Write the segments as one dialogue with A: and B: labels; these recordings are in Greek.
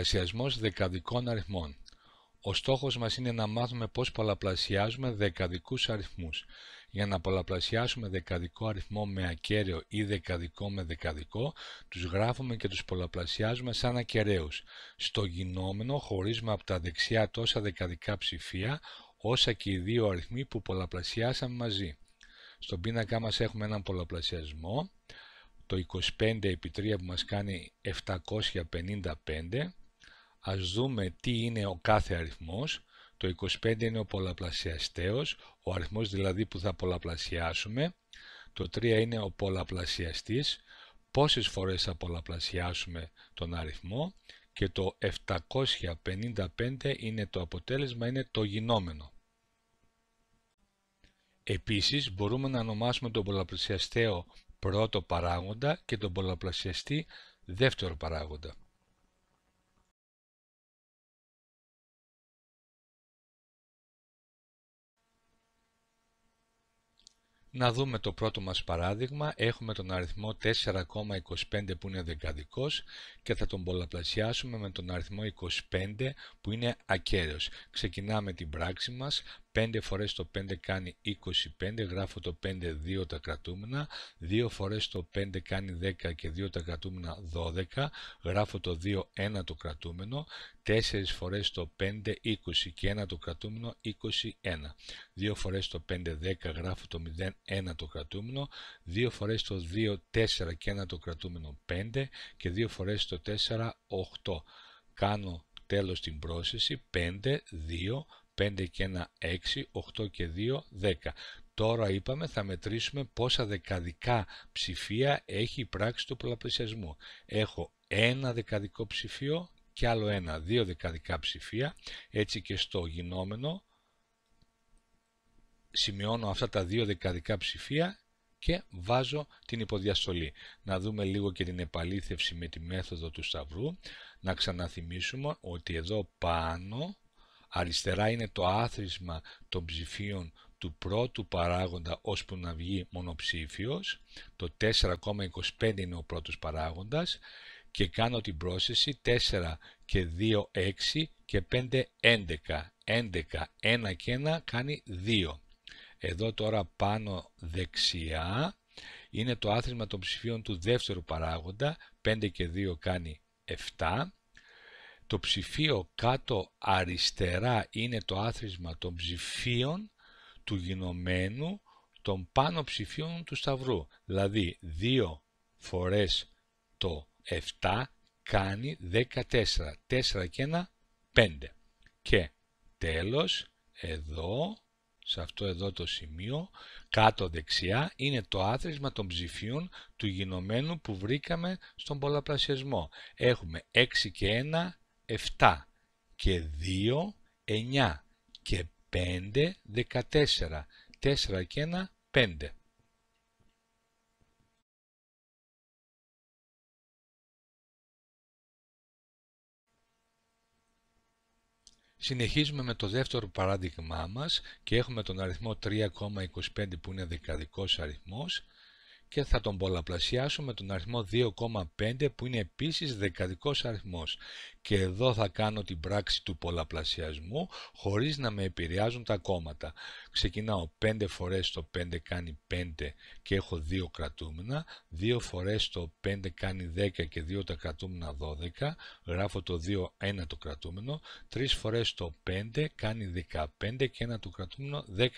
A: πολλαπλασιασμός δεκαδικών αριθμών. Ο στόχος μας είναι να μάθουμε πώς πολλαπλασιάζουμε δεκαδικούς αριθμούς. Για να πολλαπλασιάσουμε δεκαδικό αριθμό με ακέραιο ή δεκαδικό με δεκαδικό, τους γράφουμε και τους πολλαπλασιάζουμε σαν ακεραίους. Στο γινόμενο χωρίζουμε από τα δεξιά τόσα δεκαδικά ψηφία, όσα και οι δύο αριθμοί που πολλαπλασιάσαμε μαζί. Στον πίνακά μας έχουμε έναν πολλαπλασιασμό, το 25 επί 3 που μας κάνει 755, Ας δούμε τι είναι ο κάθε αριθμός. Το 25 είναι ο πολλαπλασιαστέος, ο αριθμός δηλαδή που θα πολλαπλασιάσουμε. Το 3 είναι ο πολλαπλασιαστής, πόσες φορές θα πολλαπλασιάσουμε τον αριθμό. Και το 755 είναι το αποτέλεσμα, είναι το γινόμενο. Επίσης μπορούμε να ονομάσουμε τον πολλαπλασιαστέο πρώτο παράγοντα και τον πολλαπλασιαστή δεύτερο παράγοντα. Να δούμε το πρώτο μας παράδειγμα. Έχουμε τον αριθμό 4,25 που είναι δεκαδικός και θα τον πολλαπλασιάσουμε με τον αριθμό 25 που είναι ακέραιος. Ξεκινάμε την πράξη μας. 5 φορές το 5 κάνει 25, γράφω το 5 2 τα κρατούμενα, 2 φορές το 5 κάνει 10 και 2 τα κρατούμενα 12, γράφω το 2 1 το κρατούμενο 4 φορές το 5, 20 και 1 το κρατούμενο, 21. 2 φορές το 5, 10 γράφω το 0, 1 το κρατούμενο. 2 φορές το 2, 4 και 1 το κρατούμενο, 5. Και 2 φορές το 4, 8. Κάνω τέλος την πρόσθεση, 5, 2, 5 και 1, 6, 8 και 2, 10. Τώρα είπαμε θα μετρήσουμε πόσα δεκαδικά ψηφία έχει η πράξη του πολλαπλασιασμού. Έχω ένα δεκαδικό ψηφίο, και άλλο ένα, δύο δεκαδικά ψηφία, έτσι και στο γινόμενο σημειώνω αυτά τα δύο δεκαδικά ψηφία και βάζω την υποδιαστολή. Να δούμε λίγο και την επαλήθευση με τη μέθοδο του σταυρού. Να ξαναθυμίσουμε ότι εδώ πάνω αριστερά είναι το άθροισμα των ψηφίων του πρώτου παράγοντα ώσπου να βγει μονοψήφιος. Το 4,25 είναι ο πρώτος παράγοντας και κάνω την πρόσθεση 4 και 2, 6 και 5, 11. 11, 1 και 1 κάνει 2. Εδώ τώρα πάνω δεξιά είναι το άθροισμα των ψηφίων του δεύτερου παράγοντα. 5 και 2 κάνει 7. Το ψηφίο κάτω αριστερά είναι το άθροισμα των ψηφίων του γινωμένου των πάνω ψηφίων του σταυρού. Δηλαδή 2 φορές το 7 κάνει 14. 4 και 1, 5. Και τέλος, εδώ, σε αυτό εδώ το σημείο, κάτω δεξιά, είναι το άθροισμα των ψηφίων του γινωμένου που βρήκαμε στον πολλαπλασιασμό. Έχουμε 6 και 1, 7 και 2, 9 και 5, 14. 4 και 1, 5. Συνεχίζουμε με το δεύτερο παράδειγμά μας και έχουμε τον αριθμό 3,25 που είναι δεκαδικός αριθμός και θα τον πολλαπλασιάσουμε με τον αριθμό 2,5 που είναι επίσης δεκαδικός αριθμός και εδώ θα κάνω την πράξη του πολλαπλασιασμού χωρίς να με επηρεάζουν τα κόμματα. Ξεκινάω 5 φορές το 5 κάνει 5 και έχω 2 κρατούμενα, 2 φορές το 5 κάνει 10 και 2 τα κρατούμενα 12, γράφω το 2 1 το κρατούμενο, 3 φορές το 5 κάνει 15 και 1 το κρατούμενο 16.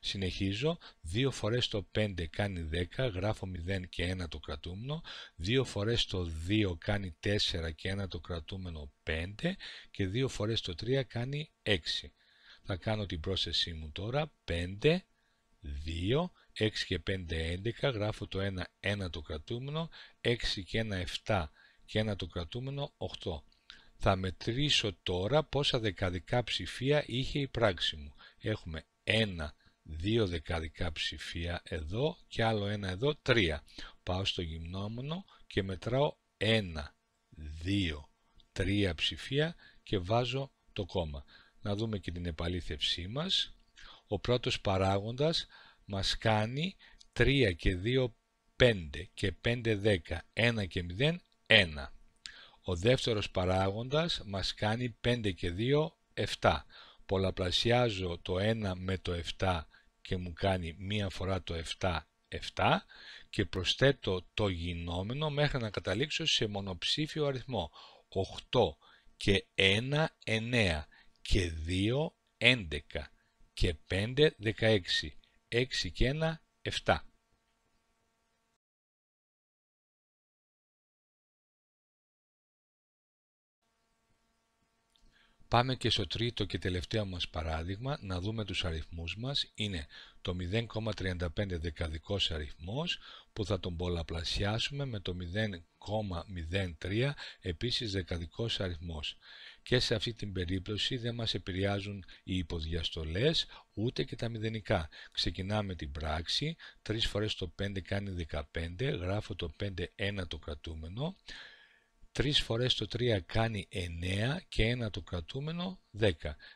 A: Συνεχίζω, 2 φορές το 5 κάνει 10, γράφω 0 και 1 το κρατούμενο, 2 φορές το 2 κάνει 4 και 1 το κρατούμενο, 5 και 2 φορές το 3 κάνει 6. Θα κάνω την πρόσθεσή μου τώρα 5, 2, 6 και 5, 11, γράφω το 1, 1 το κρατούμενο, 6 και 1, 7 και 1 το κρατούμενο, 8. Θα μετρήσω τώρα πόσα δεκαδικά ψηφία είχε η πράξη μου. Έχουμε 1, 2 δεκαδικά ψηφία εδώ και άλλο 1 εδώ, 3. Πάω στο γυμνόμενο και μετράω 1, 2, τρία ψηφία και βάζω το κόμμα. Να δούμε και την επαλήθευσή μας. Ο πρώτος παράγοντας μας κάνει 3 και 2, 5 και 5, 10, 1 και 0, 1. Ο δεύτερος παράγοντας μας κάνει 5 και 2, 7. Πολλαπλασιάζω το 1 με το 7 και μου κάνει μία φορά το 7, 7 και προσθέτω το γινόμενο μέχρι να καταλήξω σε μονοψήφιο αριθμό. 8 και 1 9 και 2 11 και 5 16 6 και 1 7 Πάμε και στο τρίτο και τελευταίο μας παράδειγμα να δούμε τους αριθμούς μας. Είναι το 0,35 δεκαδικός αριθμός που θα τον πολλαπλασιάσουμε με το 0,03 επίσης δεκαδικός αριθμός. Και σε αυτή την περίπτωση δεν μας επηρεάζουν οι υποδιαστολές ούτε και τα μηδενικά. Ξεκινάμε την πράξη, 3 φορές το 5 κάνει 15, γράφω το 5 ένα το κρατούμενο. 3 φορές το 3 κάνει 9 και 1 το κρατούμενο 10.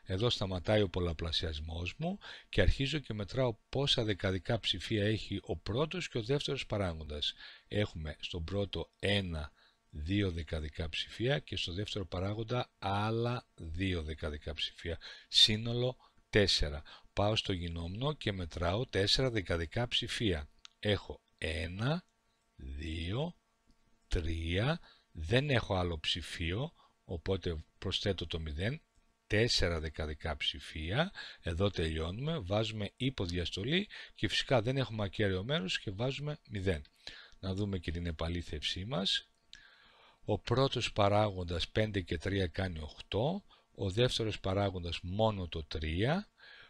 A: Εδώ σταματάει ο πολλαπλασιασμός μου και αρχίζω και μετράω πόσα δεκαδικά ψηφία έχει ο πρώτος και ο δεύτερος παράγοντας. Έχουμε στον πρώτο 1 2 δεκαδικά ψηφία και στο δεύτερο παράγοντα άλλα 2 δεκαδικά ψηφία. Σύνολο 4. Πάω στο γινόμνο και μετράω 4 δεκαδικά ψηφία. Έχω 1, 2, 3, δεν έχω άλλο ψηφίο, οπότε προσθέτω το 0, 4 δεκαδικά ψηφία, εδώ τελειώνουμε, βάζουμε υποδιαστολή και φυσικά δεν έχουμε ακέραιο μέρος και βάζουμε 0. Να δούμε και την επαλήθευσή μας. Ο πρώτος παράγοντας 5 και 3 κάνει 8, ο δεύτερος παράγοντας μόνο το 3,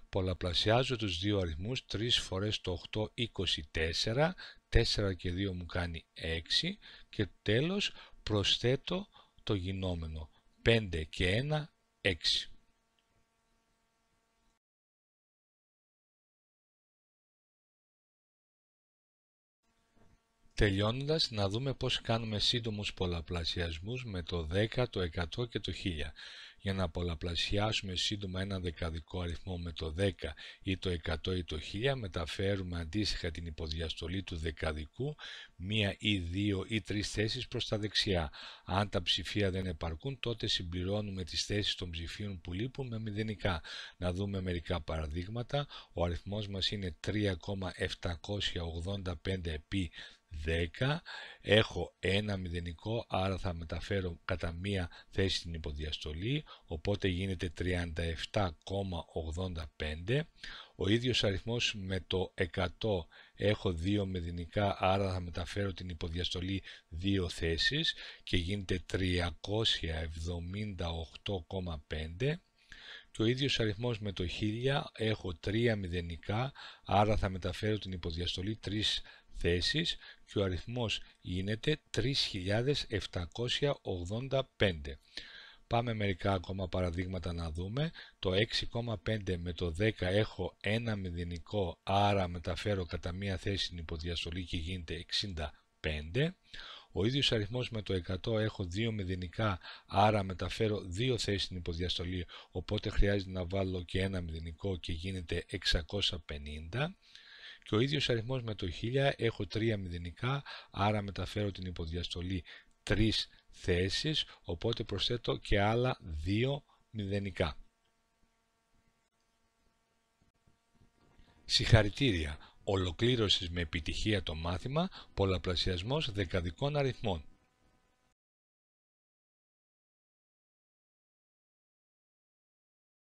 A: πολλαπλασιάζω τους δύο αριθμούς 3 φορές το 8, 24, 4 και 2 μου κάνει 6 και τέλος προσθέτω το γινόμενο 5 και 1, 6. Τελειώνοντας, να δούμε πώς κάνουμε σύντομους πολλαπλασιασμούς με το 10, το 100 και το 1000 για να πολλαπλασιάσουμε σύντομα ένα δεκαδικό αριθμό με το 10 ή το 100 ή το 1000 μεταφέρουμε αντίστοιχα την υποδιαστολή του δεκαδικού μία ή δύο ή τρεις θέσεις προς τα δεξιά. Αν τα ψηφία δεν επαρκούν τότε συμπληρώνουμε τις θέσεις των ψηφίων που λείπουν με μηδενικά. Να δούμε μερικά παραδείγματα. Ο αριθμός μας είναι 3,785 επί 10. Έχω ένα μηδενικό, άρα θα μεταφέρω κατά μία θέση την υποδιαστολή, οπότε γίνεται 37,85. Ο ίδιος αριθμός με το 100 έχω 2 μηδενικά, άρα θα μεταφέρω την υποδιαστολή δύο θέσεις και γίνεται 378,5 και ο ίδιος αριθμός με το 1000 έχω 3 μηδενικά, άρα θα μεταφέρω την υποδιαστολή 3 θέσεις και ο αριθμός γίνεται 3.785. Πάμε μερικά ακόμα παραδείγματα να δούμε. Το 6,5 με το 10 έχω ένα μηδενικό, άρα μεταφέρω κατά μία θέση την υποδιαστολή και γίνεται 65. Ο ίδιος αριθμός με το 100 έχω δύο μηδενικά, άρα μεταφέρω δύο θέσεις στην υποδιαστολή, οπότε χρειάζεται να βάλω και ένα μηδενικό και γίνεται 650 και ο ίδιος αριθμός με το 1000 έχω 3 μηδενικά, άρα μεταφέρω την υποδιαστολή 3 θέσεις, οπότε προσθέτω και άλλα 2 μηδενικά. Συγχαρητήρια! Ολοκλήρωσης με επιτυχία το μάθημα «Πολλαπλασιασμός δεκαδικών αριθμών».